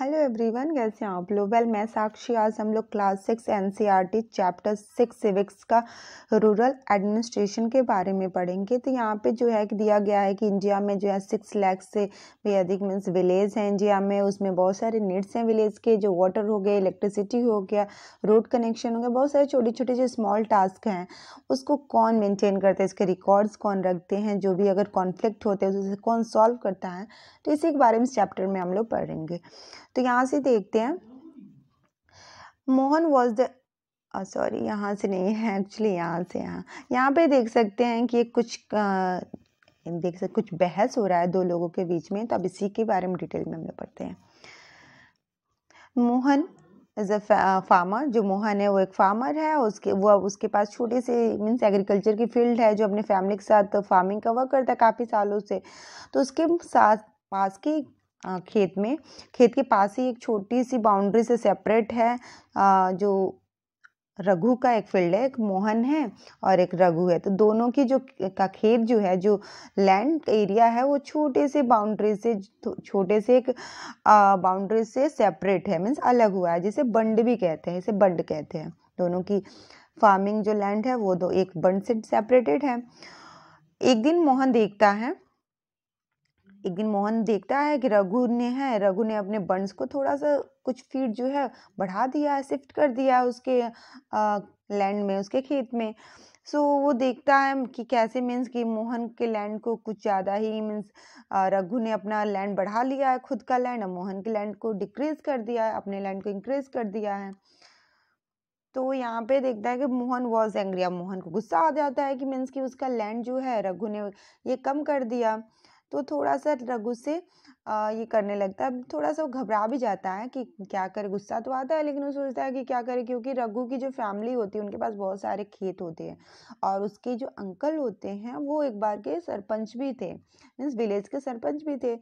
Hello everyone कैसे हैं आप लोग वेल मैं साक्षी आज हम लोग class six NCERT chapter six civics का रूरल एडमिनिस्ट्रेशन के बारे में पढ़ेंगे तो यहाँ पे जो है कि दिया गया है कि इंडिया में जो है सिक्स लैक्स से भी अधिक मीन्स विलेज हैं इंडिया में उसमें बहुत सारे नीड्स हैं विलेज के जो वाटर हो गए इलेक्ट्रिसिटी हो गया रोड कनेक्शन हो गया बहुत सारे छोटे छोटे जो स्मॉल टास्क हैं उसको कौन मेनटेन करते हैं इसके रिकॉर्ड्स कौन रखते हैं जो भी अगर कॉन्फ्लिक्ट होते हैं तो उसे कौन सॉल्व करता है तो इसी के बारे में इस चैप्टर में हम लोग पढ़ेंगे तो यहाँ से देखते हैं मोहन वॉज द सॉरी यहाँ से नहीं है एक्चुअली यहाँ से यहाँ यहाँ पे देख सकते हैं कि कुछ आ, देख सकते कुछ बहस हो रहा है दो लोगों के बीच में तो अब इसी के बारे में डिटेल में हम लोग पढ़ते हैं मोहन एज अ फार्मर जो मोहन है वो एक फार्मर है उसके वो उसके पास छोटे से मीन्स एग्रीकल्चर की फील्ड है जो अपने फैमिली के साथ फार्मिंग कवर करता है काफ़ी सालों से तो उसके साथ पास की खेत में खेत के पास ही एक छोटी सी बाउंड्री से सेपरेट है जो रघु का एक फील्ड है एक मोहन है और एक रघु है तो दोनों की जो का खेत जो है जो लैंड एरिया है वो छोटे से बाउंड्री से छोटे से एक बाउंड्री से सेपरेट है मीन्स अलग हुआ है जिसे बंड भी कहते हैं इसे बंड कहते हैं दोनों की फार्मिंग जो लैंड है वो दो एक बंड से सेपरेटेड है एक दिन मोहन देखता है एक दिन मोहन देखता है कि रघु ने है रघु ने अपने बंस को थोड़ा सा कुछ फीट जो है बढ़ा दिया है शिफ्ट कर दिया है उसके लैंड में उसके खेत में सो so, वो देखता है कि कैसे मीन्स कि मोहन के लैंड को कुछ ज़्यादा ही मीन्स रघु ने अपना लैंड बढ़ा लिया है खुद का लैंड और मोहन के लैंड को डिक्रीज़ कर दिया है अपने लैंड को इंक्रीज़ कर दिया है तो यहाँ पे देखता है कि मोहन वॉज एंग्री अब मोहन को गुस्सा आ जाता है कि मीन्स कि उसका लैंड जो है रघु ने ये कम कर दिया तो थोड़ा सा गुस्से ये करने लगता है थोड़ा सा वो घबरा भी जाता है कि क्या करे गुस्सा तो आता है लेकिन वो सोचता है कि क्या करे क्योंकि रघु की जो फैमिली होती है उनके पास बहुत सारे खेत होते हैं और उसके जो अंकल होते हैं वो एक बार के सरपंच भी थे मीन्स विलेज के सरपंच भी थे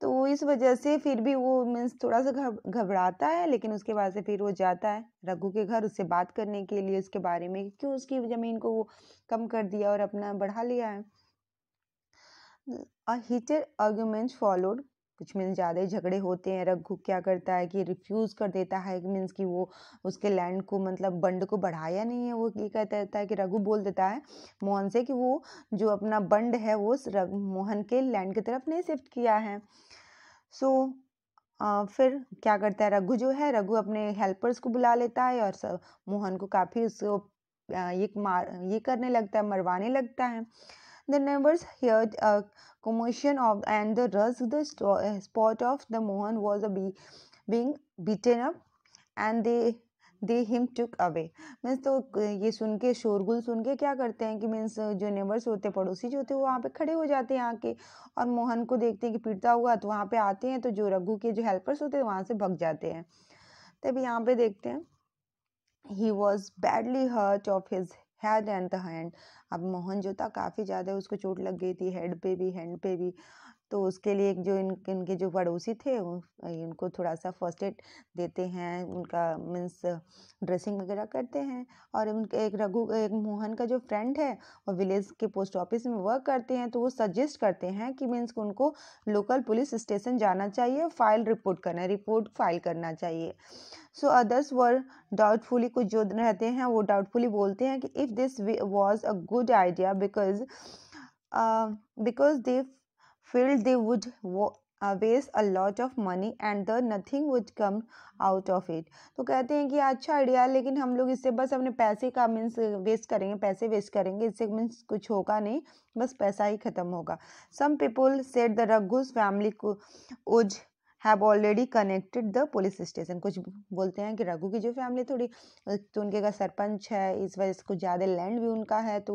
तो इस वजह से फिर भी वो मीन्स थोड़ा सा घबराता है लेकिन उसके बाद से फिर वो जाता है रघु के घर उससे बात करने के लिए उसके बारे में क्यों उसकी ज़मीन को वो कम कर दिया और अपना बढ़ा लिया है और हीटेड आर्ग्यूमेंट फॉलोड कुछ मीन्स ज़्यादा ही झगड़े होते हैं रघु क्या करता है कि रिफ्यूज़ कर देता है मीन्स कि वो उसके लैंड को मतलब बंड को बढ़ाया नहीं है वो ये कहता रहता है कि रघु बोल देता है मोहन से कि वो जो अपना बंड है वो मोहन के लैंड की तरफ नहीं शिफ्ट किया है सो so, आ, फिर क्या करता है रघु जो है रघु अपने हेल्पर्स को बुला लेता है और सब मोहन को काफ़ी उसको ये मार ये करने लगता है मरवाने लगता है The neighbors heard a commotion of and the rush the eh, spot of the Mohan was a be, being beaten up and they they him took away means तो ये सुन के शोरगुल सुन के क्या करते हैं कि मीन्स जो नेबर्स होते हैं पड़ोसी जो होते हैं वो वहाँ पे खड़े हो जाते हैं आके और मोहन को देखते हैं कि पीटता हुआ तो वहाँ पे आते हैं तो जो रघु के जो हेल्पर्स होते हैं वहाँ से भग जाते हैं तब यहाँ पे देखते हैं he was badly hurt of his head and the hand अब मोहन जो था काफ़ी ज़्यादा उसको चोट लग गई थी हेड पे भी हैंड पे भी तो उसके लिए जो इन इनके जो पड़ोसी थे इनको थोड़ा सा फर्स्ट एड देते हैं उनका मीन्स ड्रेसिंग वगैरह करते हैं और उनके एक रघु एक मोहन का जो फ्रेंड है वो विलेज के पोस्ट ऑफिस में वर्क करते हैं तो वो सजेस्ट करते हैं कि मीन्स उनको लोकल पुलिस स्टेशन जाना चाहिए फाइल रिपोर्ट करना रिपोर्ट फाइल करना चाहिए सो अदर्स वर डाउटफुली कुछ जो रहते हैं वो डाउटफुली बोलते हैं कि if this was a good idea because because they field they would uh, waste a lot of money and the nothing would come out of it तो कहते हैं कि अच्छा आइडिया है लेकिन हम लोग इससे बस अपने पैसे का मीन्स वेस्ट करेंगे पैसे वेस्ट करेंगे इससे मीन्स कुछ होगा नहीं बस पैसा ही ख़त्म होगा some people set the Raghu's family को who's have already connected the police station कुछ बोलते हैं कि रघु की जो फैमिली थोड़ी तो उनके का सरपंच है इस वजह से कुछ ज़्यादा लैंड भी उनका है तो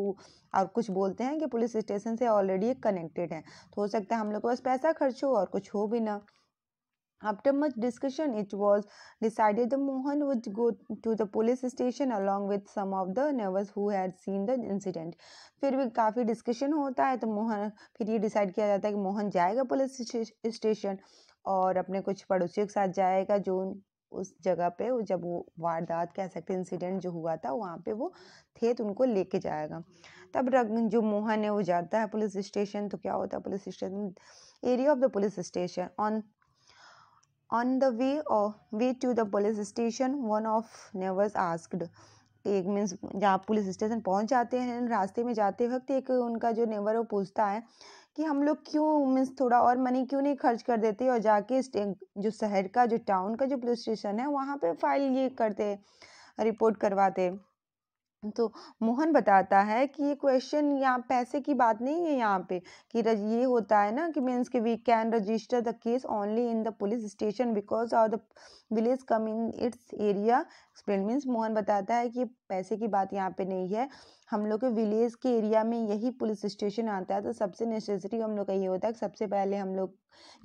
और कुछ बोलते हैं कि पुलिस स्टेशन से ऑलरेडी कनेक्टेड है तो हो सकता है हम लोग के पास पैसा खर्च हो और कुछ हो भी ना After much discussion, it was decided that Mohan would go to the police station along with some of the neighbors who had seen the incident. फिर भी काफ़ी डिस्कशन होता है तो मोहन फिर ये डिसाइड किया जाता है कि मोहन जाएगा पुलिस स्टेशन और अपने कुछ पड़ोसियों के साथ जाएगा जो उस जगह पे वो जब वो वारदात कह सकते इंसिडेंट जो हुआ था वहाँ पे वो थे तो उनको लेके जाएगा तब रग जो मोहन है वो जाता है पुलिस स्टेशन तो क्या होता है police station area of the police station on on the way way to the police station one of neighbours asked एक मीन्स जहाँ पुलिस स्टेशन पहुँच जाते हैं रास्ते में जाते वक्त एक उनका जो नेवर वो पूछता है कि हम लोग क्यों मीन्स थोड़ा और मनी क्यों नहीं खर्च कर देते और जाके जो शहर का जो टाउन का जो पुलिस स्टेशन है वहाँ पे फाइल ये करते रिपोर्ट करवाते तो मोहन बताता है कि ये क्वेश्चन यहाँ पैसे की बात नहीं है यहाँ पे कि ये होता है ना कि मीन्स कि we can register the case only in the police station because of the village come in its area explain means Mohan बताता है कि पैसे की बात यहाँ पे नहीं है हम लोग के विलेज के एरिया में यही पुलिस स्टेशन आता है तो सबसे नेसेसरी हम लोग का ये होता है कि सबसे पहले हम लोग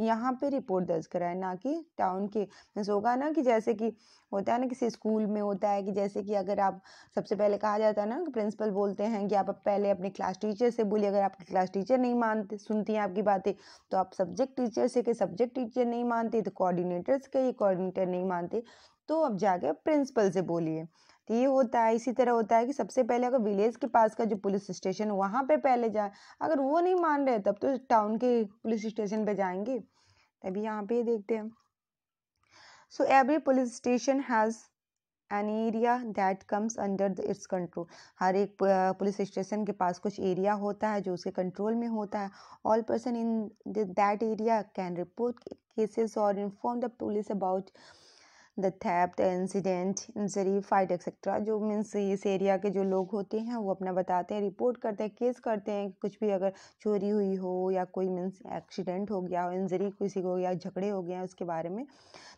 यहाँ पे रिपोर्ट दर्ज कराएं ना कि टाउन के जैसे होगा ना कि जैसे कि होता है ना किसी स्कूल में होता है कि जैसे कि अगर आप सबसे पहले कहा जाता है ना कि प्रिंसिपल बोलते हैं कि आप पहले अपने क्लास टीचर से बोलिए अगर आपकी क्लास टीचर नहीं मानते सुनती हैं आपकी बातें तो आप सब्जेक्ट टीचर से कि सब्जेक्ट टीचर नहीं मानते तो कोऑर्डिनेटर्स से कहिए कोऑर्डिनेटर नहीं मानते तो अब जाके प्रिंसिपल से बोलिए तो ये होता है इसी तरह होता है कि सबसे पहले अगर विलेज के पास का जो पुलिस स्टेशन वहाँ पे पहले जाए अगर वो नहीं मान रहे तब तो टाउन के पुलिस स्टेशन पे जाएंगे तभी यहाँ पे देखते हैं so every police station has an area that comes under its control हर एक पुलिस स्टेशन के पास कुछ एरिया होता है जो उसके कंट्रोल में होता है all person in that area can report cases और inform the police about the theft the incident injury fight etcetera जो मीन्स इस एरिया के जो लोग होते हैं वो अपना बताते हैं रिपोर्ट करते हैं केस करते हैं कुछ भी अगर चोरी हुई हो या कोई मीन्स एक्सीडेंट हो गया हो इंजरी किसी को या झगड़े हो गए हैं उसके बारे में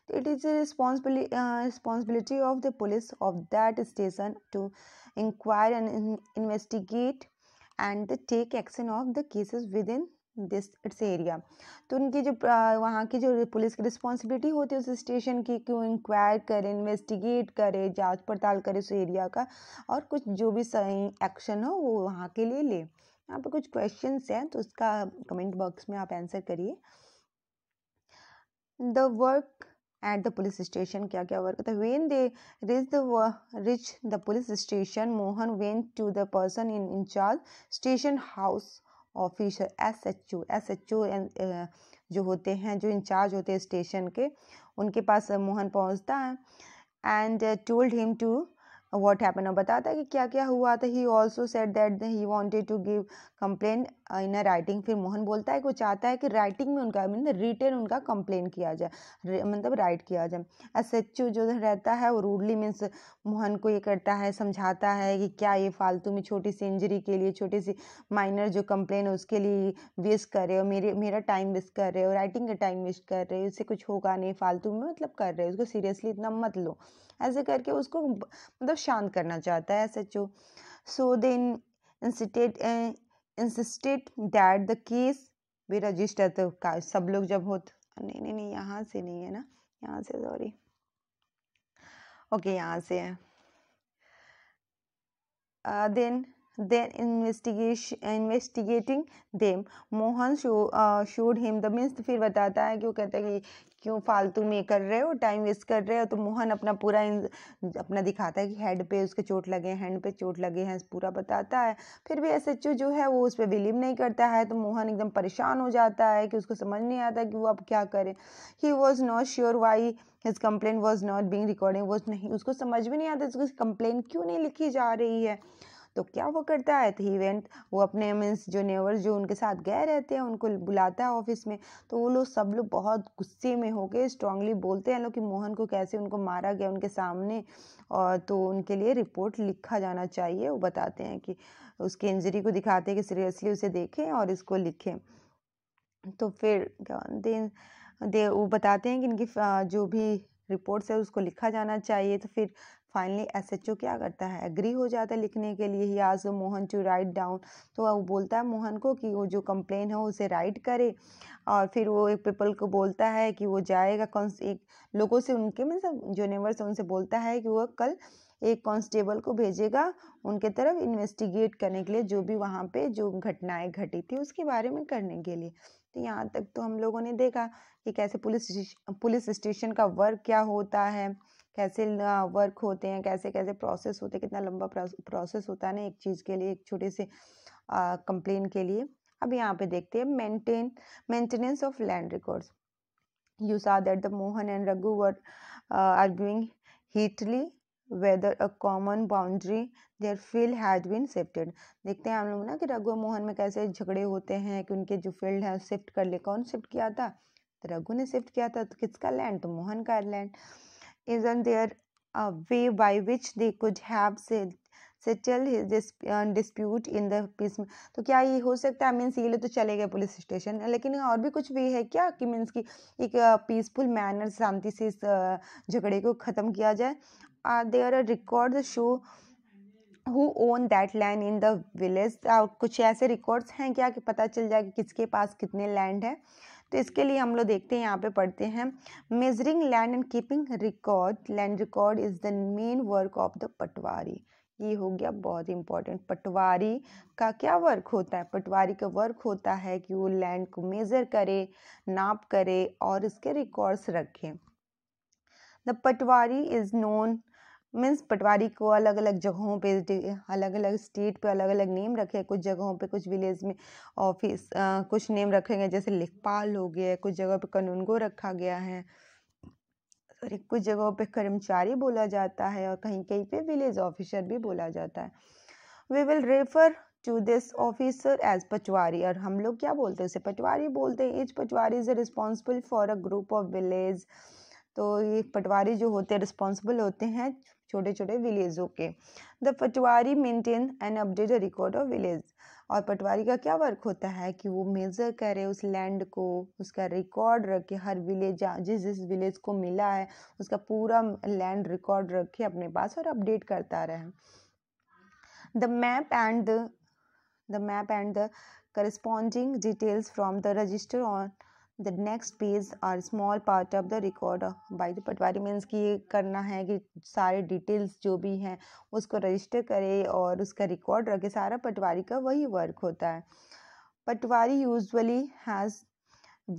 तो it is responsibly responsibility of the police of that station to inquire and investigate and take action of the cases within this its area तो उनकी जो वहाँ की जो पुलिस की रिस्पॉन्सिबिलिटी होती है उस स्टेशन की कि वो इंक्वायर करे इन्वेस्टिगेट करे जांच पड़ताल करे उस एरिया का और कुछ जो भी सही एक्शन हो वो वहाँ के लिए ले यहाँ पे कुछ क्वेश्चन हैं तो उसका कमेंट बॉक्स में आप आंसर करिए the work at the police station क्या क्या वर्क था when they reach the reach the police station Mohan went to the person in in charge station house officer S H O S H O जो होते हैं जो in charge होते हैं station के उनके पास मोहन पहुंचता है and told him to what happen और बताता है कि क्या क्या हुआ था he also said that he wanted to give complain in a writing फिर मोहन बोलता है कि वो चाहता है कि राइटिंग में उनका मीन रिटर्न उनका कंप्लेन किया जाए मतलब राइट किया जाए एस ओ जो रहता है वो रूडली मीन्स मोहन को ये करता है समझाता है कि क्या ये फालतू में छोटी सी इंजरी के लिए छोटी सी माइनर जो कंप्लेन है उसके लिए वेस्ट कर रहे हो मेरे मेरा टाइम वेस्ट कर रहे हो राइटिंग का टाइम वेस्ट कर रहे हो इससे कुछ होगा नहीं फालतू में मतलब कर रहे हो उसको सीरियसली इतना मत लो ऐसे करके उसको मतलब शांत करना चाहता है सचो so then insisted insisted that the case भी रजिस्टर तो सब लोग जब हो नहीं नहीं नहीं यहाँ से नहीं है ना यहाँ से सॉरी ओके यहाँ से है then then investigation investigating them Mohan show showed him the means फिर बताता है कि वो कहता है कि क्यों फालतू में कर रहे हो टाइम वेस्ट कर रहे हो तो मोहन अपना पूरा अपना दिखाता है कि हेड पे उसके चोट लगे हैं हैंड पे चोट लगे हैं पूरा बताता है फिर भी एस एच जो है वो उस पर बिलीव नहीं करता है तो मोहन एकदम परेशान हो जाता है कि उसको समझ नहीं आता कि वो अब क्या करें he was not sure why his complain was not being recording was नहीं उसको समझ भी नहीं आता उसकी कंप्लेन क्यों नहीं लिखी जा रही है तो क्या वो करता है तो इवेंट वो अपने मीन्स जो नेवर जो उनके साथ गए रहते हैं उनको बुलाता है ऑफिस में तो वो लोग सब लोग बहुत गुस्से में होके स्ट्रांगली बोलते हैं लोग कि मोहन को कैसे उनको मारा गया उनके सामने और तो उनके लिए रिपोर्ट लिखा जाना चाहिए वो बताते हैं कि उसकी इंजरी को दिखाते हैं कि सीरियसली उसे देखें और इसको लिखें तो फिर दे, दे वो बताते हैं कि इनकी जो भी रिपोर्ट्स है उसको लिखा जाना चाहिए तो फिर फाइनली एस एच ओ क्या करता है एग्री हो जाता है लिखने के लिए ही आज मोहन टू राइट डाउन तो वो बोलता है मोहन को कि वो जो कंप्लेन है उसे राइट करे और फिर वो एक पीपल को बोलता है कि वो जाएगा कौन एक लोगों से उनके मतलब जो नेवर से उनसे बोलता है कि वो कल एक कांस्टेबल को भेजेगा उनके तरफ इन्वेस्टिगेट करने के लिए जो भी वहाँ पे जो घटनाएं घटी थी उसके बारे में करने के लिए तो यहाँ तक तो हम लोगों ने देखा कि कैसे पुलिस पुलिस स्टेशन का वर्क क्या होता है कैसे वर्क होते हैं कैसे कैसे प्रोसेस होते हैं कितना लंबा प्रोसेस होता है ना एक चीज़ के लिए एक छोटे से कंप्लेन के लिए अब यहाँ पे देखते हैं maintain maintenance of land records you saw that the Mohan and Raghu were uh, arguing heatedly whether a common boundary their field had been देखते हैं हम लोग ना कि रघु और मोहन में कैसे झगड़े होते हैं कि उनके जो फील्ड है शिफ्ट कर ले कौन शिफ्ट किया था तो रघु ने शिफ्ट किया था तो किसका लैंड तो मोहन का land Isn't there a way by which they could have said settle dispute in the peace तो क्या ये हो सकता है मीन्स ये लोग तो चले गए पुलिस स्टेशन लेकिन और भी कुछ वे है क्या कि मीन्स की एक पीसफुल uh, मैनर शांति से इस uh, झगड़े को ख़त्म किया जाए are there record show who own that land in the village कुछ ऐसे रिकॉर्ड्स हैं क्या कि पता चल जाए कि किसके पास कितने लैंड है तो इसके लिए हम लोग देखते हैं यहाँ पे पढ़ते हैं measuring land and keeping record land record is the main work of the patwari ये हो गया बहुत इंपॉर्टेंट पटवारी का क्या वर्क होता है पटवारी का वर्क होता है कि वो लैंड को मेज़र करे नाप करे और इसके रिकॉर्ड्स रखे the patwari is known means patwari को अलग अलग जगहों पे अलग अलग स्टेट पे अलग अलग नेम रखे कुछ जगहों पे कुछ विलेज में ऑफिस कुछ नेम रखे गए जैसे लेखपाल हो गया कुछ जगह पे कानूनगो रखा गया है सॉरी कुछ जगहों पे कर्मचारी बोला जाता है और कहीं कहीं पे विलेज ऑफिसर भी बोला जाता है we will refer to this officer as patwari और हम लोग क्या बोलते हैं उसे पटवारी बोलते हैं each patwari is responsible for a group of village तो ये पटवारी जो होते हैं रिस्पॉन्सिबल होते हैं छोटे छोटे विलेजों के the patwari maintain and update record of village और पटवारी का क्या वर्क होता है कि वो मेज़र करे उस लैंड को उसका रिकॉर्ड रखे हर विलेज जिस जिस विलेज को मिला है उसका पूरा लैंड रिकॉर्ड रखे अपने पास और अपडेट करता रहे the map and the map and the corresponding details from the register on the next page are small part of the record by the patwari means की ये करना है कि सारे डिटेल्स जो भी हैं उसको रजिस्टर करे और उसका रिकॉर्ड रखे सारा पटवारी का वही वर्क होता है patwari usually has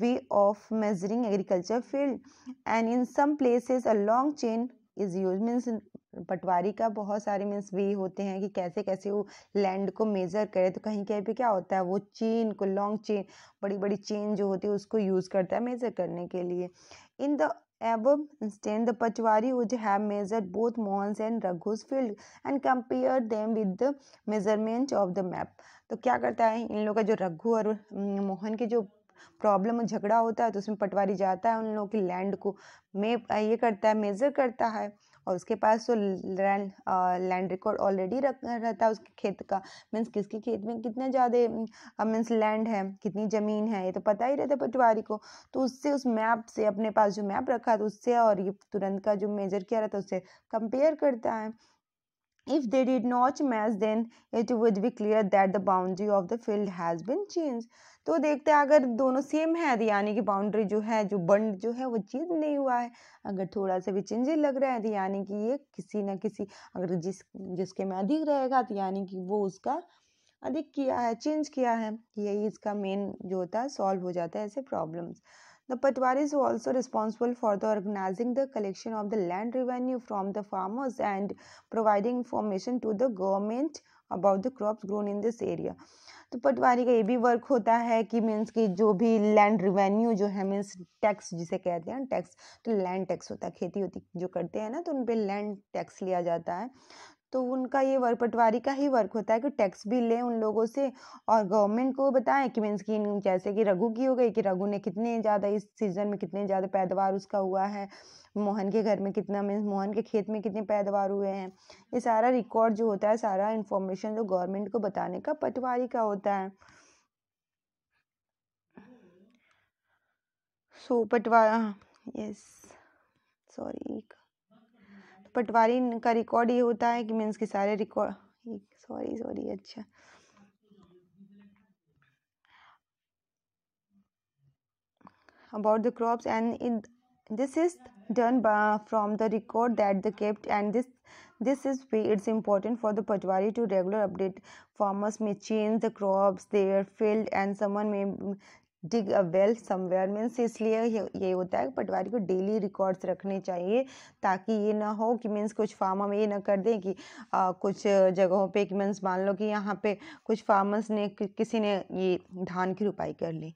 way of measuring agriculture field and in some places a long chain is use means patwari का बहुत सारे मीन्स वे होते हैं कि कैसे कैसे वो लैंड को मेज़र करे तो कहीं कहीं पे क्या होता है वो चेन को लॉन्ग चेन बड़ी बड़ी चेन जो होती है उसको यूज़ करता है मेज़र करने के लिए in the above instance the pachwari would have measure both Mohan's and Raghu's field and compare them with the measurement of the map तो क्या करता है इन लोगों का जो रघु और मोहन के जो प्रॉब्लम और झगड़ा होता है तो उसमें पटवारी जाता है उन लोगों की लैंड को मे ये करता है मेज़र करता है और उसके पास तो लैंड लैंड रिकॉर्ड ऑलरेडी रख रहता है उसके खेत का मीन्स किसके खेत में कितने ज़्यादा मीन्स लैंड है कितनी ज़मीन है ये तो पता ही रहता है पटवारी को तो उससे उस मैप से अपने पास जो मैप रखा था उससे और ये तुरंत का जो मेजर किया रहता है उससे कंपेयर करता है If they did not match, then it would be clear that the boundary of the field has been changed. तो देखते हैं अगर दोनों सेम है तो यानी कि बाउंड्री जो है जो बंड जो है वो चेंज नहीं हुआ है अगर थोड़ा सा भी चेंजेस लग रहा है तो यानी कि ये किसी ना किसी अगर जिस जिसके में अधिक रहेगा तो यानी कि वो उसका अधिक किया है चेंज किया है यही इसका मेन जो होता है सॉल्व हो जाता है ऐसे problems The patwaris were also responsible for the organizing the collection of the land revenue from the farmers and providing information to the government about the crops grown in this area तो पटवारी का ये भी work होता है कि means कि जो भी लैंड रिवेन्यू जो है मीन्स टैक्स जिसे कहते हैं टैक्स तो लैंड टैक्स होता है खेती होती जो करते हैं ना तो उन पर लैंड टैक्स लिया जाता है तो उनका ये वर्क पटवारी का ही वर्क होता है कि टैक्स भी लें उन लोगों से और गवर्नमेंट को बताएं कि मीन्स की जैसे कि रघु की हो गई कि रघु ने कितने ज़्यादा इस सीज़न में कितने ज़्यादा पैदावार उसका हुआ है मोहन के घर में कितना मीन्स मोहन के खेत में कितने पैदावार हुए हैं ये सारा रिकॉर्ड जो होता है सारा इन्फॉर्मेशन जो गवर्नमेंट को बताने का पटवारी का होता है सो पटवार यस सॉरी पटवारी का रिकॉर्ड ये होता है कि मीन्स की सारे रिकॉर्ड सॉरी सॉरी अच्छा about the crop and this is done from the record that the kept and this this is we it's important for the patwari to regular update farmers may change the crops their field and someone may dig a well somewhere means इसलिए ये होता है पटवारी को daily records रखने चाहिए ताकि ये ना हो कि मीन्स कुछ फार्म हम ये ना कर दें कि आ, कुछ जगहों पे कि मीन्स मान लो कि यहाँ पे कुछ फार्मर्स ने कि, किसी ने ये धान की रुपाई कर ली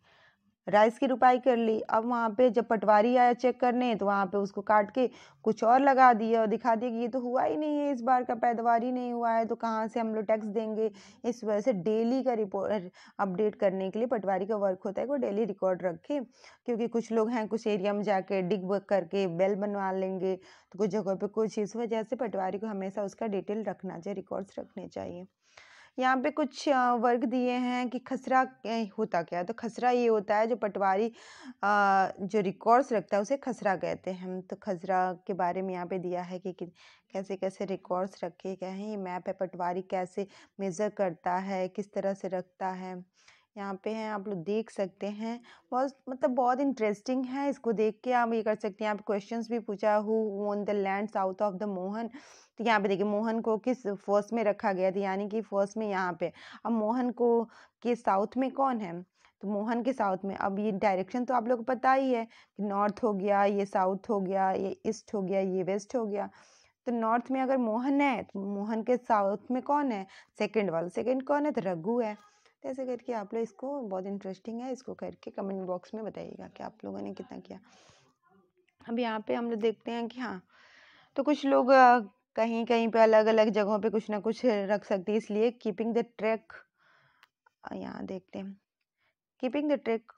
राइस की रुपाई कर ली अब वहाँ पे जब पटवारी आया चेक करने तो वहाँ पे उसको काट के कुछ और लगा दिया और दिखा दिया कि ये तो हुआ ही नहीं है इस बार का पैदावार ही नहीं हुआ है तो कहाँ से हम लोग टैक्स देंगे इस वजह से डेली का रिपोर्ट अपडेट करने के लिए पटवारी का वर्क होता है वो डेली रिकॉर्ड रखे क्योंकि कुछ लोग हैं कुछ एरिया में जाके डिग वर्क करके बेल बनवा लेंगे तो कुछ जगह पर कुछ इस वजह से पटवारी को हमेशा उसका डिटेल रखना चाहिए रिकॉर्ड्स रखने चाहिए यहाँ पे कुछ वर्ग दिए हैं कि खसरा होता क्या है तो खसरा ये होता है जो पटवारी जो रिकॉर्ड्स रखता है उसे खसरा कहते हैं तो खसरा के बारे में यहाँ पे दिया है कि कैसे कैसे रिकॉर्ड्स रखे गए हैं ये मैप है पटवारी कैसे मेज़र करता है किस तरह से रखता है यहाँ पे हैं आप लोग देख सकते हैं बहुत मतलब बहुत इंटरेस्टिंग है इसको देख के आप ये कर सकते हैं यहाँ पे क्वेश्चंस भी पूछा who own the land south of the Mohan तो यहाँ पे देखिए मोहन को किस फर्स्ट में रखा गया था यानी कि फर्स्ट में यहाँ पे अब मोहन को के साउथ में कौन है तो मोहन के साउथ में अब ये डायरेक्शन तो आप लोग को पता ही है कि नॉर्थ हो गया ये साउथ हो गया ये ईस्ट हो गया ये वेस्ट हो गया तो नॉर्थ में अगर मोहन है तो मोहन के साउथ में कौन है सेकेंड वाला सेकेंड कौन है तो रघु है तो ऐसे करके आप लोग इसको बहुत इंटरेस्टिंग है इसको करके कमेंट बॉक्स में बताइएगा कि आप लोगों ने कितना किया अब यहाँ पे हम लोग देखते हैं कि हाँ तो कुछ लोग कहीं कहीं पे अलग अलग जगहों पे कुछ ना कुछ रख सकती है इसलिए कीपिंग द ट्रैक यहाँ देखते हैं keeping the track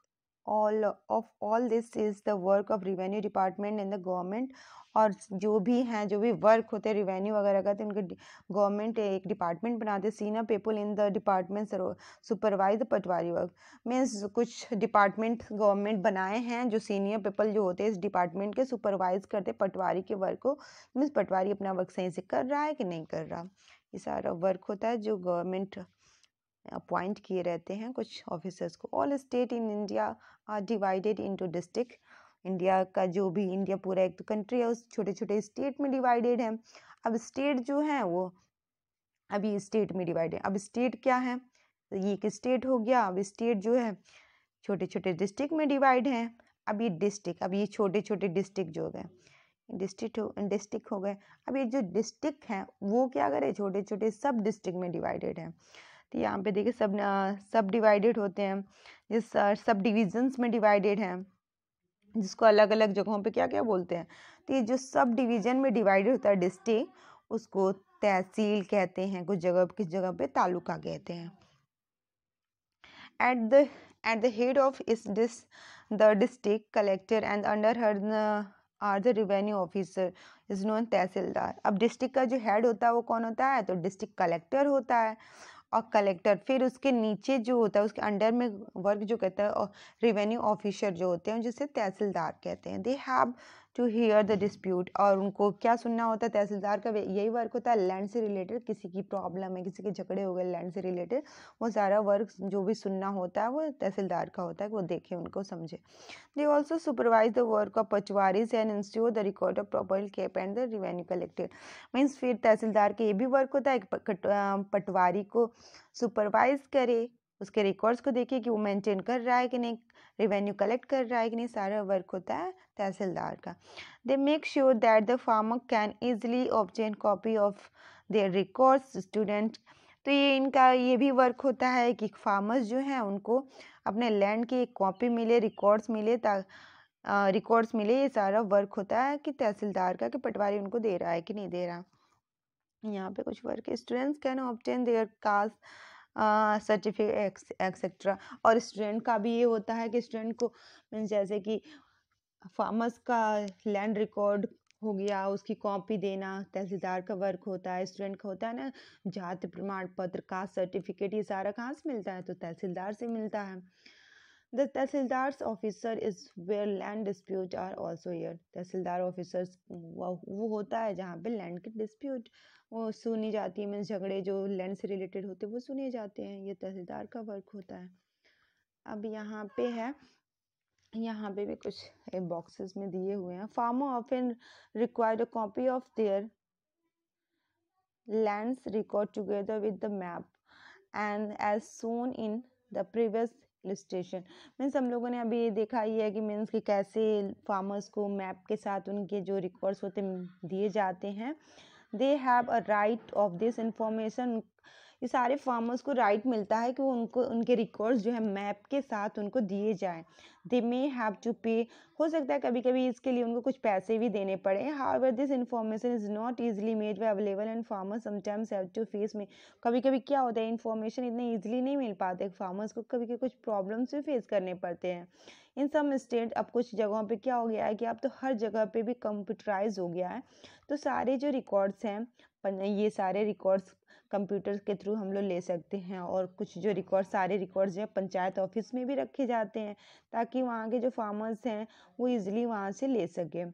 all of all this is the work of revenue department in the government और जो भी हैं जो भी वर्क होते हैं रिवेन्यू वगैरह का तो उनके गवर्नमेंट एक डिपार्टमेंट बनाते senior people in the department supervise the patwari work means कुछ डिपार्टमेंट गवर्नमेंट बनाए हैं जो सीनियर पीपल जो होते हैं इस डिपार्टमेंट के सुपरवाइज करते पटवारी के वर्क को मीन्स पटवारी अपना वर्क सही से कर रहा है कि नहीं कर रहा ये सारा वर्क होता है जो गवर्नमेंट अपॉइंट किए रहते हैं कुछ ऑफिसर्स को all state in India are divided into district India का जो भी इंडिया पूरा एक तो कंट्री है उस छोटे छोटे स्टेट में डिवाइडेड है अब स्टेट जो है वो अभी स्टेट में डिवाइड है अब स्टेट क्या है तो ये एक स्टेट हो गया अब स्टेट जो है छोटे छोटे डिस्ट्रिक्ट में डिवाइड है अब ये डिस्ट्रिक्ट अब ये छोटे छोटे डिस्ट्रिक्ट जो गए डिस्ट्रिक्ट हो डिस्ट्रिक्ट हो गए अब ये जो डिस्ट्रिक्ट हैं वो क्या करे छोटे छोटे सब डिस्ट्रिक्ट में डिवाइडेड है तो यहाँ पे देखिए सब सब डिवाइडेड होते हैं जिस सब डिविजन्स में डिवाइडेड हैं जिसको अलग अलग जगहों पे क्या क्या बोलते हैं तो ये जो सब डिवीजन में डिवाइडेड होता है डिस्ट्रिक्ट उसको तहसील कहते हैं कुछ जगह किस जगह पे तालुका कहते हैं at the at the head of is this the district collector and under her are the revenue officer is known tehsildar अब डिस्ट्रिक्ट का जो हेड होता है वो कौन होता है तो डिस्ट्रिक्ट कलेक्टर होता है और कलेक्टर फिर उसके नीचे जो होता है उसके अंडर में वर्क जो कहता है और रेवेन्यू ऑफिसर जो होते हैं जिसे तहसीलदार कहते हैं they have to hear the dispute और उनको क्या सुनना होता है तहसीलदार का यही वर्क होता है लैंड से रिलेटेड किसी की प्रॉब्लम है किसी के झगड़े हो गए लैंड से रिलेटेड वो सारा वर्क जो भी सुनना होता है वो तहसीलदार का होता है वो देखे उनको समझे they also supervise the work of patwaris and the record of property kept and the revenue collected means फिर तहसीलदार का ये भी वर्क होता है पटवारी को सुपरवाइज करे उसके रिकॉर्ड्स को देखिए कि वो मेंटेन कर रहा है कि नहीं रेवेन्यू कलेक्ट कर रहा है कि नहीं सारा वर्क होता है तहसीलदार का they make sure that the farmer can easily obtain copy of their records student तो ये इनका ये भी वर्क होता है कि फार्मर्स जो हैं उनको अपने लैंड की एक कॉपी मिले रिकॉर्ड्स मिले ता रिकॉर्ड्स मिले ये सारा वर्क होता है कि तहसीलदार का कि पटवारी उनको दे रहा है कि नहीं दे रहा यहाँ पे कुछ work students can obtain their caste certificate etcetera और स्टूडेंट का भी ये होता है कि स्टूडेंट को जैसे कि फार्मर्स का लैंड रिकॉर्ड हो गया उसकी कॉपी देना तहसीलदार का वर्क होता है स्टूडेंट का होता है ना जाति प्रमाण पत्र का सर्टिफिकेट ये सारा कहाँ से मिलता है तो तहसीलदार से मिलता है The Tehsildar's officer is where land dispute are also here. Tehsildar officers वो होता है जहाँ पे land के dispute वो सुनी जाती है मीन्स झगड़े जो लैंड से रिलेटेड होते हैं वो सुने जाते हैं ये तहसीलदार का वर्क होता है अब यहाँ पे है यहाँ पे भी कुछ बॉक्सेस में दिए हुए हैं farmer often required a copy of their lands record together with the map and as shown in the previous station means हम लोगों ने अभी ये देखा ही है कि मीन्स कि कैसे फार्मर्स को मैप के साथ उनके जो रिकॉर्ड्स होते दिए जाते हैं they have a right of this information ये सारे फार्मर्स को राइट मिलता है कि उनको उनके रिकॉर्ड्स जो है मैप के साथ उनको दिए जाएँ दे मे हैव टू पे हो सकता है कभी कभी इसके लिए उनको कुछ पैसे भी देने पड़े however this information is not easily made way available and farmers sometimes have to face में कभी कभी क्या होता है इन्फॉर्मेशन इतने ईजिली नहीं मिल पाते फार्मर्स को कभी कभी कुछ प्रॉब्लम्स भी फेस करने पड़ते हैं इन सम स्टेट अब कुछ जगहों पे क्या हो गया है कि अब तो हर जगह पे भी कंप्यूटराइज हो गया है तो सारे जो रिकॉर्ड्स हैं ये सारे रिकॉर्ड्स कंप्यूटर के थ्रू हम लोग ले सकते हैं और कुछ जो रिकॉर्ड सारे रिकॉर्ड्स जो पंचायत ऑफिस में भी रखे जाते हैं ताकि वहाँ के जो फार्मर्स हैं वो इज़िली वहाँ से ले सकें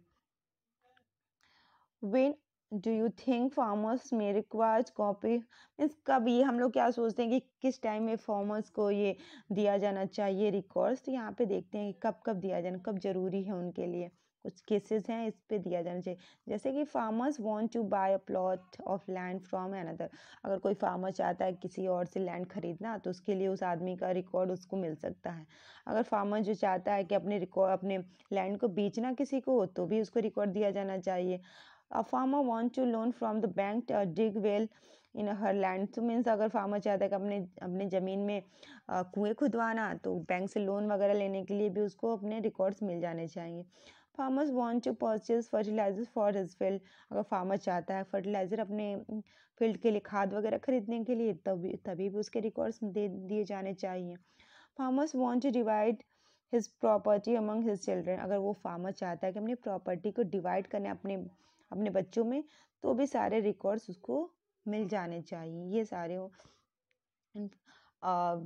when do you think farmers may requires copy means कब ये हम लोग क्या सोचते हैं कि किस टाइम में फार्मर्स को ये दिया जाना चाहिए रिकॉर्ड्स तो यहाँ पे देखते हैं कि कब कब दिया जाना कब ज़रूरी है उनके लिए कुछ केसेस हैं इस पे दिया जाना चाहिए जैसे कि farmers want to buy a plot of land from another अगर कोई फार्मर चाहता है किसी और से लैंड खरीदना तो उसके लिए उस आदमी का रिकॉर्ड उसको मिल सकता है अगर फार्मर जो चाहता है कि अपने रिकॉर्ड अपने लैंड को बेचना किसी को तो भी उसको रिकॉर्ड दिया जाना चाहिए a farmer want to loan from the bank dig well in her land तो मीन्स अगर फार्मर चाहता है कि अपने अपने ज़मीन में कुएँ खुदवाना तो बैंक से लोन वगैरह लेने के लिए भी उसको अपने रिकॉर्ड्स मिल जाने चाहिए farmers want to purchase fertiliser for his field अगर फार्मर चाहता है फर्टिलाइज़र अपने फील्ड के लिए खाद वगैरह खरीदने के लिए तभी तभी भी उसके रिकॉर्ड्स दे दिए जाने चाहिए farmers want to divide his property among his children अगर वो फार्मर चाहता है कि अपनी प्रॉपर्टी को डिवाइड करें अपने अपने बच्चों में तो भी सारे रिकॉर्ड्स उसको मिल जाने चाहिए ये सारे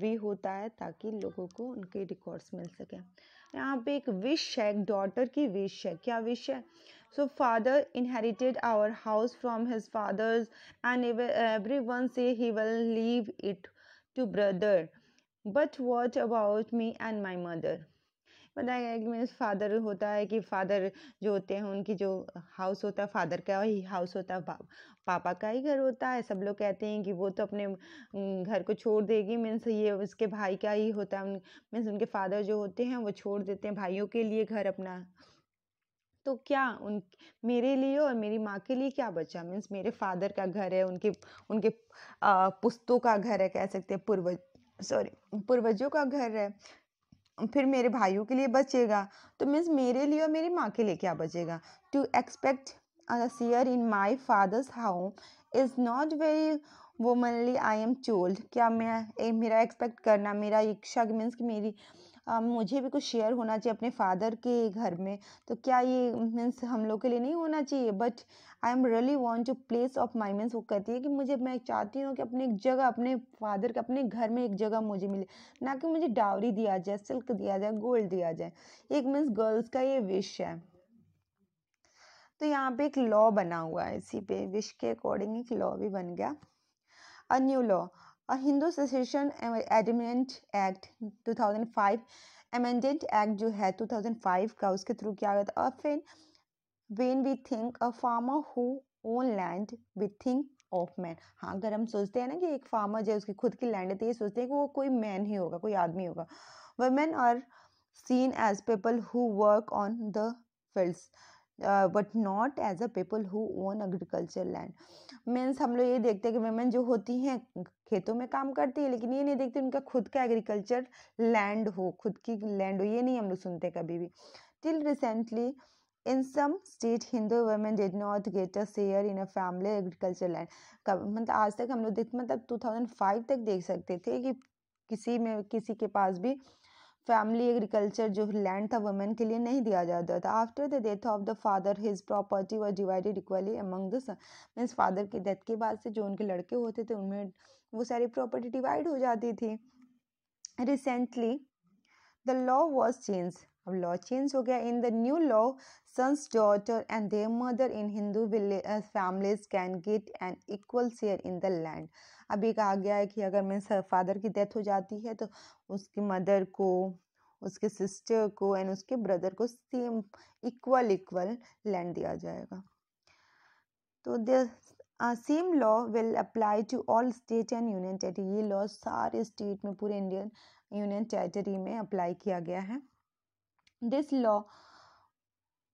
भी होता है ताकि लोगों को उनके रिकॉर्ड्स मिल सकें यहाँ पे एक विश है एक डॉटर की विश है क्या विश है so father inherited our house from his father's and everyone say he will leave it to brother but what about me and my mother बताया गया है कि मेरे फादर होता है कि फादर जो होते हैं उनकी जो हाउस होता है फादर का ही हाउस होता है पा, पापा का ही घर होता है सब लोग कहते हैं कि वो तो अपने घर को छोड़ देगी मीन्स ये उसके भाई का ही होता है मीन्स उनके फादर जो होते हैं वो छोड़ देते हैं भाइयों के लिए घर अपना तो क्या उन मेरे लिए और मेरी माँ के लिए क्या बचा मीन्स मेरे फादर का घर है उनके उनके पुस्तों का घर है कह सकते हैं पूर्वज सॉरी पूर्वजों का घर है फिर मेरे भाइयों के लिए बचेगा तो मीन्स मेरे लिए और मेरी माँ के लिए क्या बचेगा to expect share in my father's how is not very womanly I am told क्या मैं ए, मेरा एक्सपेक्ट करना मेरा इच्छा मीन्स कि मेरी मुझे भी कुछ शेयर होना चाहिए अपने फादर के घर में तो क्या ये मीन्स हम लोग के लिए नहीं होना चाहिए but I am really want to place of my means वो कहती है कि मुझे मैं चाहती हूँ कि अपने एक जगह अपने फादर के अपने घर में एक जगह मुझे मिले ना कि मुझे डावरी दिया जाए सिल्क दिया जाए गोल्ड दिया जाए एक मीन्स गर्ल्स का ये विश है तो यहाँ पे एक लॉ बना हुआ है इसी पे विश के अकॉर्डिंग एक लॉ भी बन गया अ न्यू लॉ और Hindu succession amendment act 2005 amendment act जो है 2005 का उसके थ्रू क्या गया था और when we think a farmer who own land we think of man हाँ अगर हम सोचते हैं ना कि एक फार्मर जो उसकी खुद की लैंड है तो ये सोचते हैं कि वो कोई मैन ही होगा कोई आदमी होगा women are seen as people who work on the field but not as a people who own agriculture land means हम लोग ये देखते हैं कि वेमेन जो होती हैं खेतों में काम करती है लेकिन ये नहीं देखते उनका खुद का एग्रीकल्चर लैंड हो खुद की लैंड हो ये नहीं हम लोग सुनते कभी भी till recently in some state Hindu women did not get a share in a family agriculture land कब मतलब आज तक हम लोग देख मतलब फाइव तक देख सकते थे कि किसी में किसी के पास भी फैमिली एग्रीकल्चर जो लैंड था वुमेन के लिए नहीं दिया जाता था after the death of the father his property was divided equally among the son means father की डेथ के बाद से जो उनके लड़के होते थे उनमें वो सारी प्रॉपर्टी डिवाइड हो जाती थी recently the law was change अब लॉ चेंज हो गया in the new law sons daughter and their mother in Hindu families can get an equal share in the land अब एक कहा गया है कि अगर मेरे फादर की डेथ हो जाती है तो उसकी मदर को उसके सिस्टर को एंड उसके ब्रदर को सेम इक्वल इक्वल लैंड दिया जाएगा तो same law will apply to all state and union territory ये लॉ सारे स्टेट में पूरे इंडियन यूनियन टेरिटरी में अप्लाई किया गया है This law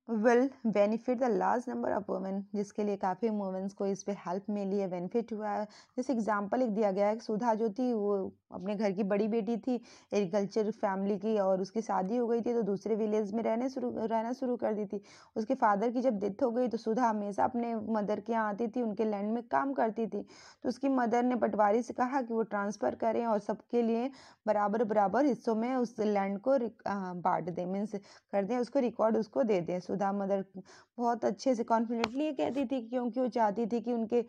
will benefit the large number of women जिसके लिए काफ़ी वुमेंस को इस पर हेल्प मिली है बेनिफिट हुआ है जैसे एग्जाम्पल एक दिया गया है सुधा जो थी वो अपने घर की बड़ी बेटी थी एग्रीकल्चर फैमिली की और उसकी शादी हो गई थी तो दूसरे विलेज में रहने शुरू रहना शुरू कर दी थी उसके फादर की जब डेथ हो गई तो सुधा हमेशा अपने मदर के यहाँ आती थी उनके लैंड में काम करती थी तो उसकी मदर ने पटवारी से कहा कि वो ट्रांसफ़र करें और सबके लिए बराबर बराबर हिस्सों में उस लैंड को बांट दें मीन्स कर दें उसको रिकॉर्ड उसको दे दें खुदा मदर बहुत अच्छे से कॉन्फिडेंटली ये कहती थी क्योंकि वो चाहती थी कि उनके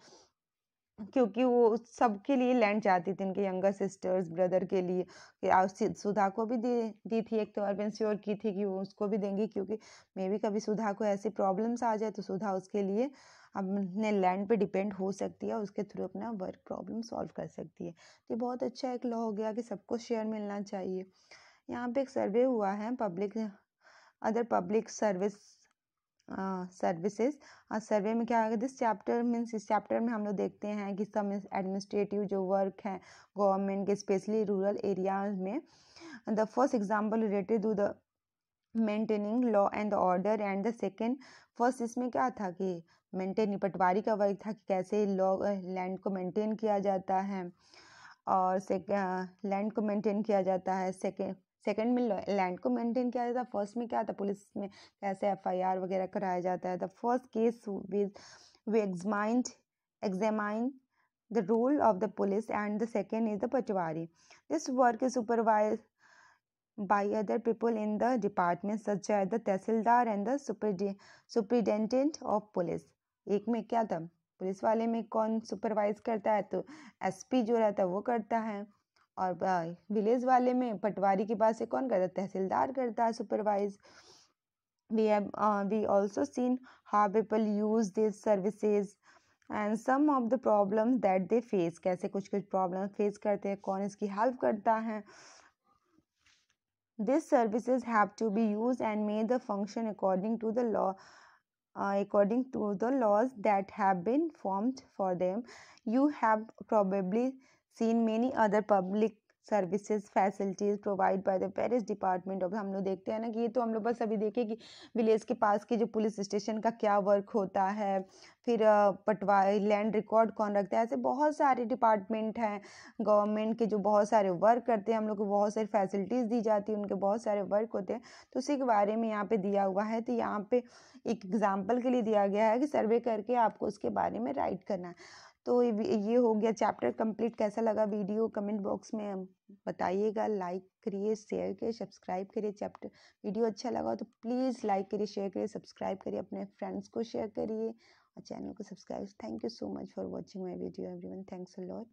क्योंकि वो सबके लिए लैंड चाहती थी उनके यंगर सिस्टर्स ब्रदर के लिए कि सुधा को भी दे दी थी एक तो अर्बन इंश्योर की थी कि वो उसको भी देंगी क्योंकि मे भी कभी सुधा को ऐसी प्रॉब्लम्स आ जाए तो सुधा उसके लिए अपने लैंड पे डिपेंड हो सकती है उसके थ्रू अपना वर्क प्रॉब्लम सॉल्व कर सकती है तो ये बहुत अच्छा एक लॉ हो गया कि सबको शेयर मिलना चाहिए यहाँ पे एक सर्वे हुआ है public other public service services और सर्वे में क्या होगा दिस चैप्टर मीन्स इस चैप्टर में हम लोग देखते हैं कि सब एडमिनिस्ट्रेटिव जो वर्क है गवर्नमेंट के स्पेशली रूरल एरियाज में the first example related to the maintaining law and the order and the second first इसमें क्या था कि मेंटेन पटवारी का वर्क था कि कैसे लॉ लैंड को मेंटेन किया जाता है और लैंड को मेंटेन किया जाता है सेकेंड सेकंड में लैंड को मेंटेन किया जाता है फर्स्ट में क्या था पुलिस में कैसे एफआईआर वगैरह कराया जाता है the first case which we examined examine the role of the police and the second is the patwari this work is supervise by other people in the department such as the tehsildar and the of police एक में क्या था police वाले में कौन supervise करता है तो एसपी जो रहता है वो करता है और विलेज वाले में पटवारी की बात से कौन करता है तहसीलदार करता है supervise we have uh, we also seen how people use these services and some of the problems that they face कैसे कुछ कुछ problem face करते हैं कौन इसकी help करता है these services have to be used and made the function according to the law uh, according to the laws that have been formed for them you have probably seen many other public services facilities provide by the various department of हम लोग देखते हैं ना कि ये तो हम लोग बस अभी देखें कि विलेज के पास की जो पुलिस स्टेशन का क्या वर्क होता है फिर पटवा लैंड रिकॉर्ड कौन रखता है ऐसे बहुत सारे डिपार्टमेंट हैं गवर्नमेंट के जो बहुत सारे वर्क करते हैं हम लोग को बहुत सारी फैसिलिटीज़ दी जाती है उनके बहुत सारे वर्क होते हैं तो उसी के बारे में यहाँ पे दिया हुआ है तो यहाँ पे एक एग्ज़ाम्पल के लिए दिया गया है कि सर्वे करके आपको उसके बारे में राइट करना है तो ये हो गया चैप्टर कंप्लीट कैसा लगा वीडियो कमेंट बॉक्स में बताइएगा लाइक करिए शेयर करिए सब्सक्राइब करिए चैप्टर वीडियो अच्छा लगा तो प्लीज़ लाइक करिए शेयर करिए सब्सक्राइब करिए अपने फ्रेंड्स को शेयर करिए और चैनल को subscribe thank you so much for watching my video everyone thanks a lot